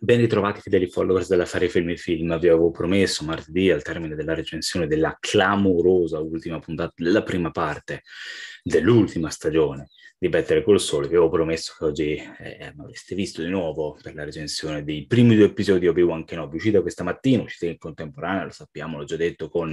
Ben ritrovati fedeli followers della Fare Film e Film, vi avevo promesso martedì al termine della recensione della clamorosa ultima puntata, della prima parte dell'ultima stagione di Battere col Sole, Vi avevo promesso che oggi eh, eh, avreste visto di nuovo per la recensione dei primi due episodi di Obi-Wan Kenobi, uscita questa mattina, uscita in contemporanea, lo sappiamo, l'ho già detto, con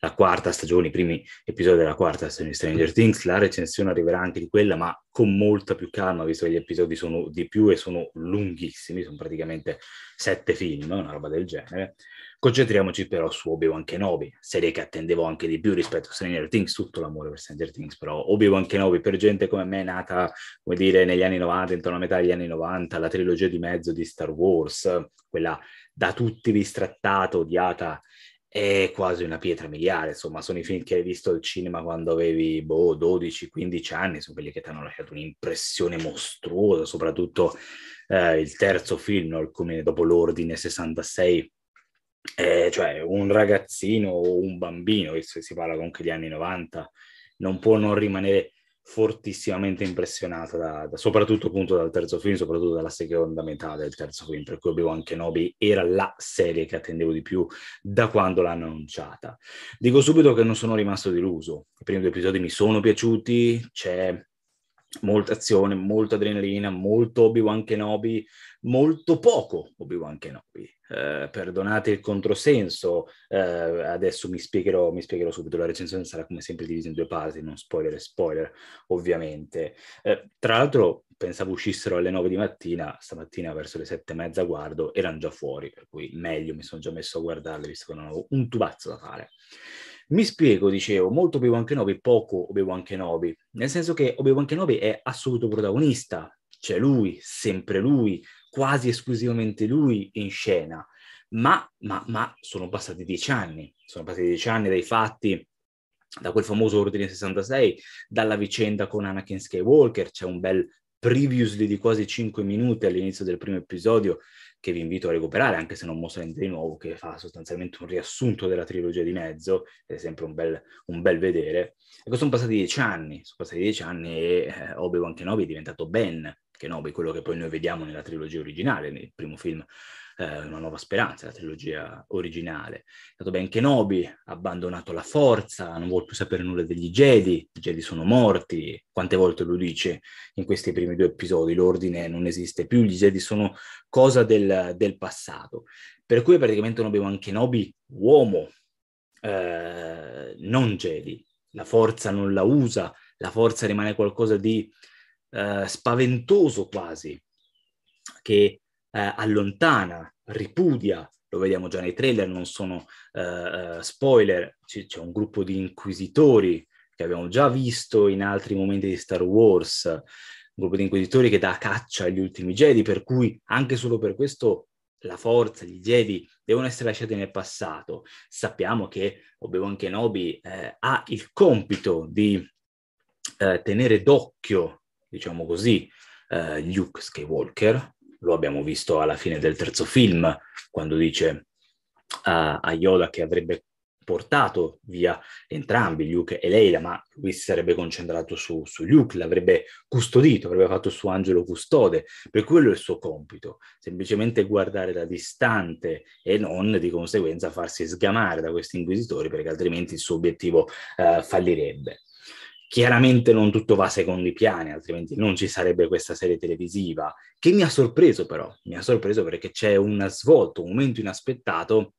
la quarta stagione, i primi episodi della quarta stagione di Stranger Things. La recensione arriverà anche di quella, ma con molta più calma, visto che gli episodi sono di più e sono lunghissimi, sono praticamente sette film, una roba del genere. Concentriamoci però su Obi-Wan Kenobi, serie che attendevo anche di più rispetto a Stranger Things, tutto l'amore per Stranger Things, però Obi-Wan Kenobi per gente come me nata, come dire, negli anni 90, intorno a metà degli anni 90, la trilogia di mezzo di Star Wars, quella da tutti bistrattata, odiata, è quasi una pietra miliare, insomma, sono i film che hai visto al cinema quando avevi boh, 12-15 anni, sono quelli che ti hanno lasciato un'impressione mostruosa, soprattutto eh, il terzo film, no? il, come, dopo l'ordine 66, eh, cioè un ragazzino o un bambino, visto che si parla comunque degli anni 90, non può non rimanere fortissimamente impressionato da, da, soprattutto appunto dal terzo film, soprattutto dalla seconda metà del terzo film, per cui Obi-Wan Kenobi era la serie che attendevo di più da quando l'hanno annunciata. Dico subito che non sono rimasto deluso, i primi due episodi mi sono piaciuti, c'è molta azione, molta adrenalina, molto Obi-Wan Kenobi, molto poco Obi-Wan Kenobi. Eh, perdonate il controsenso, eh, adesso mi spiegherò, mi spiegherò, subito, la recensione sarà come sempre divisa in due parti, non spoiler e spoiler ovviamente. Eh, tra l'altro pensavo uscissero alle 9 di mattina, stamattina verso le 7 e mezza guardo, erano già fuori, per cui meglio mi sono già messo a guardarle visto che non avevo un tubazzo da fare. Mi spiego, dicevo, molto Obi-Wan Kenobi, poco Obi-Wan Kenobi, nel senso che Obi-Wan Kenobi è assoluto protagonista, c'è cioè lui, sempre lui, quasi esclusivamente lui in scena, ma, ma, ma sono passati dieci anni, sono passati dieci anni dai fatti da quel famoso ordine 66, dalla vicenda con Anakin Skywalker, c'è un bel previously di quasi cinque minuti all'inizio del primo episodio che vi invito a recuperare, anche se non mostra niente di nuovo, che fa sostanzialmente un riassunto della trilogia di Mezzo, è sempre un bel, un bel vedere. Ecco, sono passati dieci anni, sono passati dieci anni e eh, Obi-Wan Kenobi è diventato Ben, che quello che poi noi vediamo nella trilogia originale, nel primo film eh, Una nuova speranza, la trilogia originale. Dato ben Kenobi ha abbandonato la forza, non vuole più sapere nulla degli Jedi, i Jedi sono morti, quante volte lo dice in questi primi due episodi, l'ordine non esiste più, gli Jedi sono cosa del, del passato. Per cui praticamente noi abbiamo anche Kenobi uomo, eh, non Jedi, la forza non la usa, la forza rimane qualcosa di eh, spaventoso quasi, che eh, allontana, ripudia, lo vediamo già nei trailer, non sono eh, eh spoiler, c- c'è un gruppo di inquisitori che abbiamo già visto in altri momenti di Star Wars, un gruppo di inquisitori che dà caccia agli ultimi Jedi, per cui anche solo per questo la forza, gli Jedi devono essere lasciati nel passato. Sappiamo che Obi-Wan Kenobi eh, ha il compito di eh, tenere d'occhio diciamo così, eh, Luke Skywalker, lo abbiamo visto alla fine del terzo film, quando dice a, a Yoda che avrebbe portato via entrambi, Luke e Leila, ma lui si sarebbe concentrato su, su, Luke, l'avrebbe custodito, avrebbe fatto il suo angelo custode, per quello è il suo compito, semplicemente guardare da distante e non di conseguenza farsi sgamare da questi inquisitori, perché altrimenti il suo obiettivo eh, fallirebbe. Chiaramente non tutto va secondo i piani, altrimenti non ci sarebbe questa serie televisiva, che mi ha sorpreso però, mi ha sorpreso perché c'è un svolto, un momento inaspettato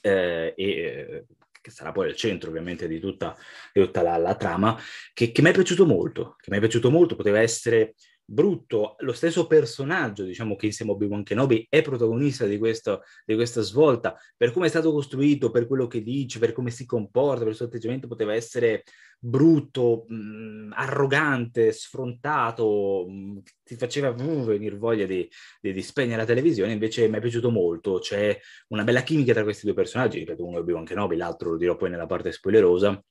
eh, e eh, che sarà poi al centro ovviamente di tutta, di tutta la, la, trama, che, che mi è piaciuto molto, che mi è piaciuto molto, poteva essere brutto, lo stesso personaggio, diciamo che insieme a Obi-Wan Kenobi è protagonista di, questo, di, questa svolta, per come è stato costruito, per quello che dice, per come si comporta, per il suo atteggiamento poteva essere brutto, mh, mm, arrogante, sfrontato, mh, mm, ti faceva uh, venire voglia di, di, di, spegnere la televisione, invece mi è piaciuto molto, c'è una bella chimica tra questi due personaggi, ripeto, uno è Obi-Wan Kenobi, l'altro lo dirò poi nella parte spoilerosa,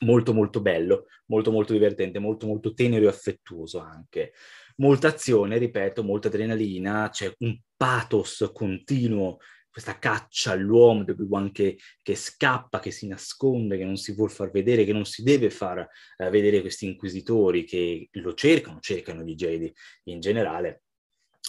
molto molto bello, molto molto divertente, molto molto tenero e affettuoso anche. Molta azione, ripeto, molta adrenalina, c'è un pathos continuo, questa caccia all'uomo, Obi-Wan che, che scappa, che si nasconde, che non si vuol far vedere, che non si deve far eh, vedere questi inquisitori che lo cercano, cercano gli Jedi in generale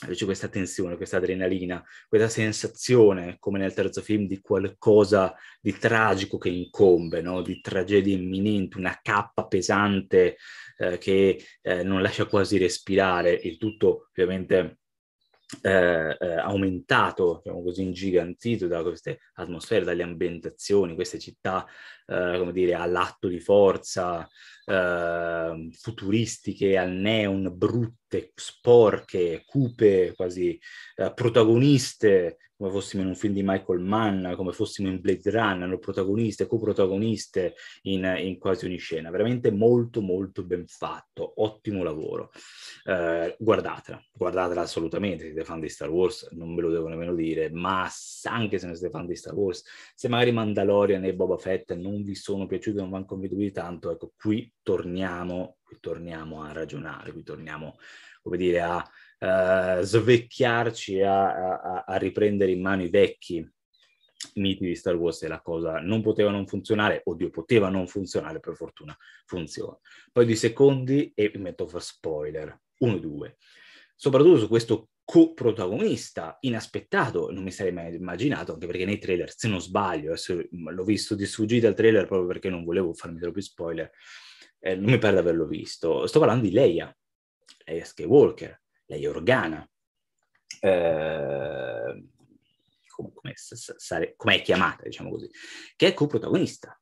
invece questa tensione, questa adrenalina, questa sensazione, come nel terzo film, di qualcosa di tragico che incombe, no? di tragedia imminente, una cappa pesante eh, che eh, non lascia quasi respirare, il tutto ovviamente eh, eh aumentato, diciamo così, ingigantito da queste atmosfere, dalle ambientazioni, queste città eh, come dire, all'atto di forza, eh, futuristiche, al neon, brutte, sporche, cupe, quasi eh, protagoniste, come fossimo in un film di Michael Mann, come fossimo in Blade Runner, protagoniste, coprotagoniste in, in quasi ogni scena. Veramente molto, molto ben fatto, ottimo lavoro. Eh, guardatela, guardatela assolutamente, siete fan di Star Wars, non ve lo devo nemmeno dire, ma anche se non siete fan di Star Wars, se magari Mandalorian e Boba Fett non non vi sono piaciute, non manco veduti tanto, ecco, qui torniamo, qui torniamo a ragionare, qui torniamo, come dire, a uh, svecchiarci, a, a, a riprendere in mano i vecchi miti di Star Wars e la cosa non poteva non funzionare, oddio poteva non funzionare, per fortuna funziona. Poi di secondi e metto per spoiler, uno e due. Soprattutto su questo coprotagonista inaspettato, non mi sarei mai immaginato, anche perché nei trailer, se non sbaglio, l'ho visto di sfuggita al trailer proprio perché non volevo farmi troppi spoiler, eh, non mi pare di averlo visto. Sto parlando di Leia, Leia Skywalker, Leia Organa, eh, come, sare, come, è chiamata, diciamo così, che è coprotagonista.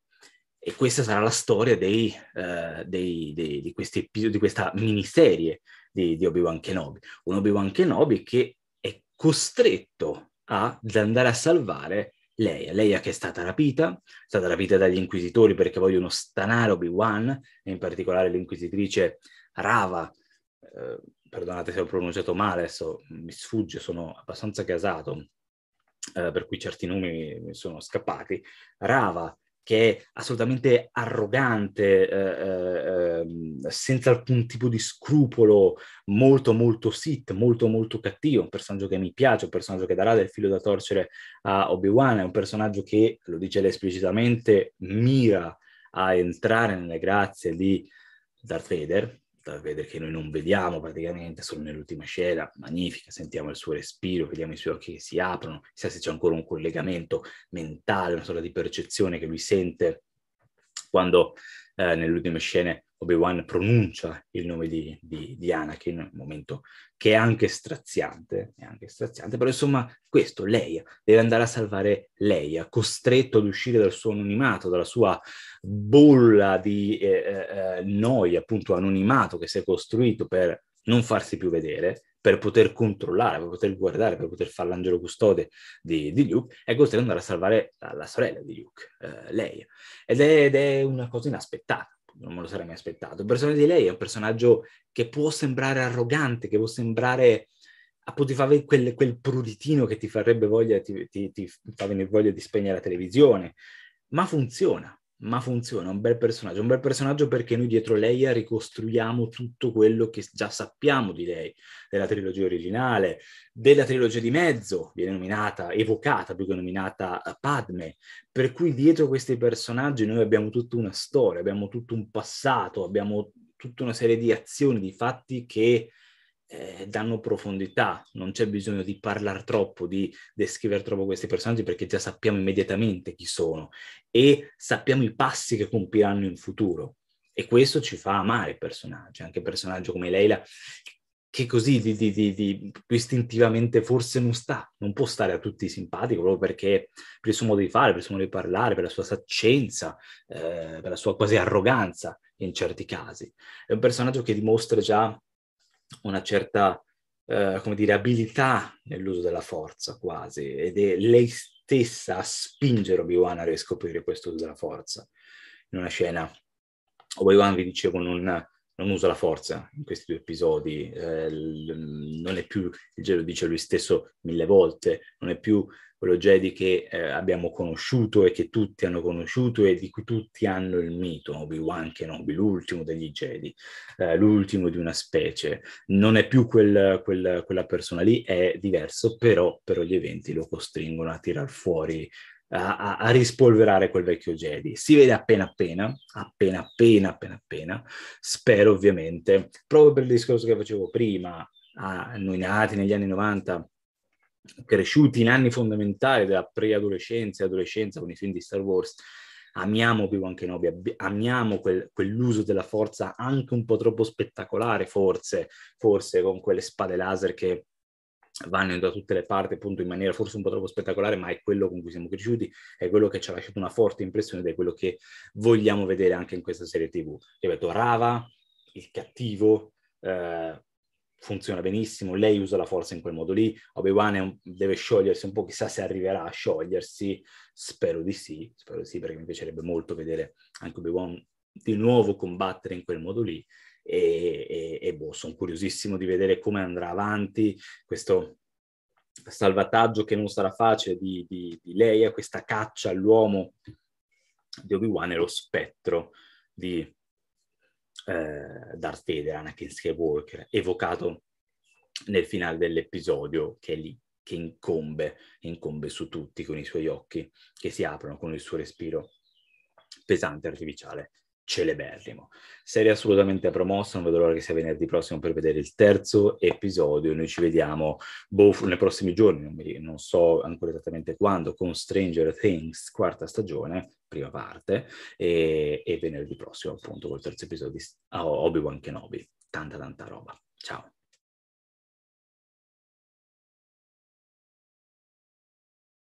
E questa sarà la storia dei, eh, dei, dei, di, questi, di questa miniserie di, di Obi-Wan Kenobi. Un Obi-Wan Kenobi che è costretto ad andare a salvare Leia. Leia che è stata rapita, è stata rapita dagli inquisitori perché vogliono stanare Obi-Wan, e in particolare l'inquisitrice Rava, eh, perdonate se ho pronunciato male, adesso mi sfugge, sono abbastanza casato, eh, per cui certi nomi mi sono scappati, Rava che è assolutamente arrogante, eh, eh, ehm, senza alcun tipo di scrupolo, molto molto sit, molto molto cattivo, un personaggio che mi piace, un personaggio che darà del filo da torcere a Obi-Wan, è un personaggio che, lo dice lei esplicitamente, mira a entrare nelle grazie di Darth Vader, da vedere che noi non vediamo praticamente, solo nell'ultima scena, magnifica, sentiamo il suo respiro, vediamo i suoi occhi che si aprono, chissà se c'è ancora un collegamento mentale, una sorta di percezione che lui sente quando eh, nelle ultime scene Obi-Wan pronuncia il nome di, di, di Anakin, un momento che è anche straziante, è anche straziante, però insomma questo, Leia, deve andare a salvare Leia, costretto ad uscire dal suo anonimato, dalla sua bolla di eh, eh, eh noia, appunto anonimato che si è costruito per non farsi più vedere, per poter controllare, per poter guardare, per poter fare l'angelo custode di, di Luke, è costretto ad andare a salvare la, la sorella di Luke, eh, Leia. Ed è, ed è una cosa inaspettata non me lo sarei mai aspettato. Il personaggio di lei è un personaggio che può sembrare arrogante, che può sembrare appunto ah, ti fa avere quel, quel, pruditino che ti farebbe voglia, ti, ti, ti, fa venire voglia di spegnere la televisione, ma funziona ma funziona, è un bel personaggio, un bel personaggio perché noi dietro Leia ricostruiamo tutto quello che già sappiamo di lei, della trilogia originale, della trilogia di mezzo, viene nominata, evocata più che nominata eh, Padme, per cui dietro questi personaggi noi abbiamo tutta una storia, abbiamo tutto un passato, abbiamo tutta una serie di azioni, di fatti che eh, danno profondità, non c'è bisogno di parlare troppo, di descrivere troppo questi personaggi perché già sappiamo immediatamente chi sono e sappiamo i passi che compiranno in futuro. E questo ci fa amare i personaggi, anche personaggi come Leila, che così di, di, di, di istintivamente forse non sta, non può stare a tutti simpatico proprio perché per il suo modo di fare, per il suo modo di parlare, per la sua saccenza, eh, per la sua quasi arroganza in certi casi. È un personaggio che dimostra già una certa, eh, come dire, abilità nell'uso della forza quasi, ed è lei stessa a spingere Obi-Wan a riscoprire questo uso della forza. In una scena, Obi-Wan vi dicevo non, non usa la forza in questi due episodi, eh, non è più il Jedi, lo dice lui stesso mille volte, non è più quello Jedi che eh, abbiamo conosciuto e che tutti hanno conosciuto e di cui tutti hanno il mito, Obi-Wan Kenobi, l'ultimo degli Jedi, eh, l'ultimo di una specie. Non è più quel, quel, quella persona lì, è diverso, però, però gli eventi lo costringono a tirar fuori a, a, rispolverare quel vecchio Jedi. Si vede appena appena, appena appena, appena appena. Spero ovviamente, proprio per il discorso che facevo prima, a noi nati negli anni 90, cresciuti in anni fondamentali della preadolescenza e adolescenza con i film di Star Wars, amiamo obi anche noi, amiamo quel, quell'uso della forza anche un po' troppo spettacolare, forse, forse con quelle spade laser che vanno da tutte le parti, appunto in maniera forse un po' troppo spettacolare, ma è quello con cui siamo cresciuti, è quello che ci ha lasciato una forte impressione ed è quello che vogliamo vedere anche in questa serie TV. Ripeto, Rava, il cattivo, eh, funziona benissimo, lei usa la forza in quel modo lì, Obi-Wan deve sciogliersi un po', chissà se arriverà a sciogliersi, spero di sì, spero di sì perché mi piacerebbe molto vedere anche Obi-Wan di nuovo combattere in quel modo lì e, e, e boh, sono curiosissimo di vedere come andrà avanti questo salvataggio che non sarà facile di, di, di Leia, questa caccia all'uomo di Obi-Wan e lo spettro di eh, Darth Vader, Anakin Skywalker, evocato nel finale dell'episodio che è lì, che incombe, incombe su tutti con i suoi occhi che si aprono con il suo respiro pesante, artificiale celeberrimo. Serie assolutamente promossa, non vedo l'ora che sia venerdì prossimo per vedere il terzo episodio. Noi ci vediamo boh, nei prossimi giorni, non, mi, non, so ancora esattamente quando, con Stranger Things, quarta stagione, prima parte, e, e venerdì prossimo appunto col terzo episodio di Obi-Wan Kenobi. Tanta tanta roba. Ciao.